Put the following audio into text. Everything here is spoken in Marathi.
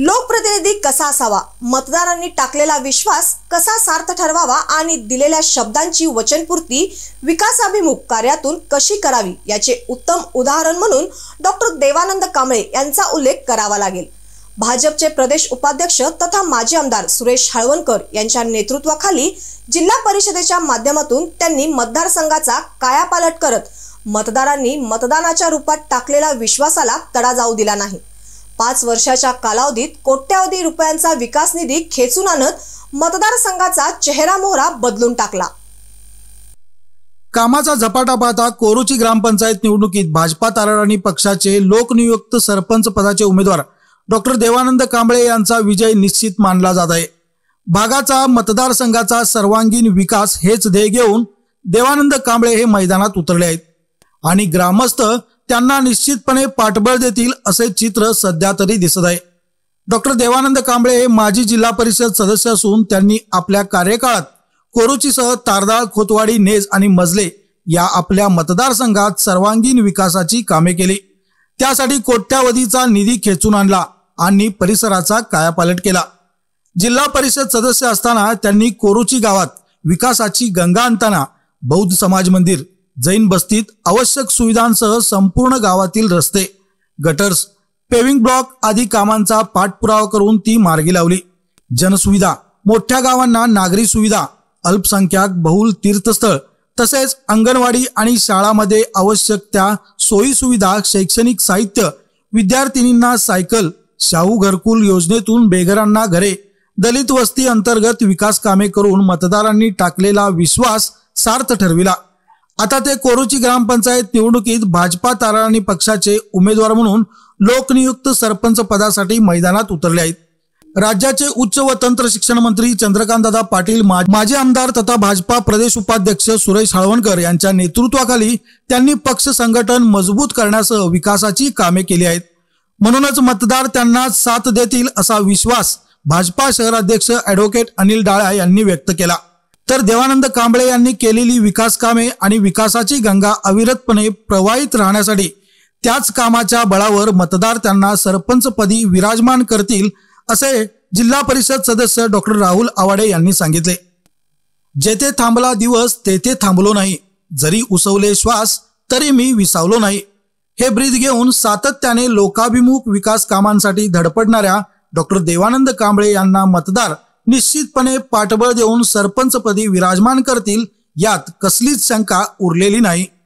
लोकप्रतिनिधी कसा असावा मतदारांनी टाकलेला विश्वास कसा सार्थ ठरवावा आणि दिलेल्या शब्दांची वचनपूर्ती विकासाभिमुख कार्यातून कशी करावी याचे उत्तम उदाहरण म्हणून डॉक्टर देवानंद कांबळे यांचा उल्लेख करावा लागेल भाजपचे प्रदेश उपाध्यक्ष तथा माजी आमदार सुरेश हळवणकर यांच्या नेतृत्वाखाली जिल्हा परिषदेच्या माध्यमातून त्यांनी मतदारसंघाचा कायापालट करत मतदारांनी मतदानाच्या रूपात टाकलेला विश्वासाला तडा जाऊ दिला नाही पाच वर्षाच्या कालावधीत कोट्यावधी रुपयांचा विकास निधी खेचून आणत मतदारसंघाचा चेहरा मोहरा बदलून टाकला कामाचा झपाटा पाहता ग्रामपंचायत निवडणुकीत भाजपा ताराणी पक्षाचे लोकनियुक्त सरपंच पदाचे उमेदवार डॉक्टर देवानंद कांबळे यांचा विजय निश्चित मानला जात आहे भागाचा मतदारसंघाचा सर्वांगीण विकास हेच ध्येय घेऊन देवानंद कांबळे हे मैदानात उतरले आहेत आणि ग्रामस्थ त्यांना निश्चितपणे पाठबळ देतील असे चित्र सध्या तरी दिसत आहे डॉक्टर देवानंद कांबळे हे माजी जिल्हा परिषद सदस्य असून त्यांनी आपल्या कार्यकाळात कोरुचीसह तारदाळ खोतवाडी नेज आणि मजले या आपल्या मतदारसंघात सर्वांगीण विकासाची कामे केली त्यासाठी कोट्यावधीचा निधी खेचून आणला आणि परिसराचा कायापालट केला जिल्हा परिषद सदस्य असताना त्यांनी कोरुची गावात विकासाची गंगा आणताना बौद्ध समाज मंदिर जैन बस्तीत आवश्यक सुविधांसह संपूर्ण गावातील रस्ते गटर्स पेविंग ब्लॉक आदी कामांचा पाठपुरावा करून ती मार्गी लावली जनसुविधा मोठ्या गावांना नागरी सुविधा अल्पसंख्याक बहुल तीर्थस्थळ तसेच अंगणवाडी आणि शाळामध्ये आवश्यक त्या सोयी सुविधा शैक्षणिक साहित्य विद्यार्थिनींना सायकल शाहू घरकुल योजनेतून बेघरांना घरे दलित वस्ती अंतर्गत विकास कामे करून मतदारांनी टाकलेला विश्वास सार्थ ठरविला आता ते कोरोची ग्रामपंचायत निवडणुकीत भाजपा ताराणी पक्षाचे उमेदवार म्हणून लोकनियुक्त सरपंच पदासाठी मैदानात उतरले आहेत राज्याचे उच्च व तंत्र शिक्षण मंत्री चंद्रकांतदा पाटील माजी आमदार तथा भाजपा प्रदेश उपाध्यक्ष सुरेश हळवणकर यांच्या नेतृत्वाखाली त्यांनी पक्ष संघटन मजबूत करण्यासह विकासाची कामे केली आहेत म्हणूनच मतदार त्यांना साथ देतील असा विश्वास भाजपा शहराध्यक्ष अॅडव्होकेट अनिल डाळा यांनी व्यक्त केला तर देवानंद कांबळे यांनी केलेली विकास कामे आणि विकासाची गंगा अविरतपणे प्रवाहित राहण्यासाठी त्याच कामाच्या बळावर मतदार त्यांना सरपंचपदी विराजमान करतील असे जिल्हा परिषद सदस्य डॉक्टर राहुल आवाडे यांनी सांगितले जेथे थांबला दिवस तेथे थांबलो नाही जरी उसवले श्वास तरी मी विसावलो नाही हे ब्रीद घेऊन सातत्याने लोकाभिमुख विकास कामांसाठी धडपडणाऱ्या डॉक्टर देवानंद कांबळे यांना मतदार निश्चितपणे पाठबळ देऊन सरपंचपदी विराजमान करतील यात कसलीच शंका उरलेली नाही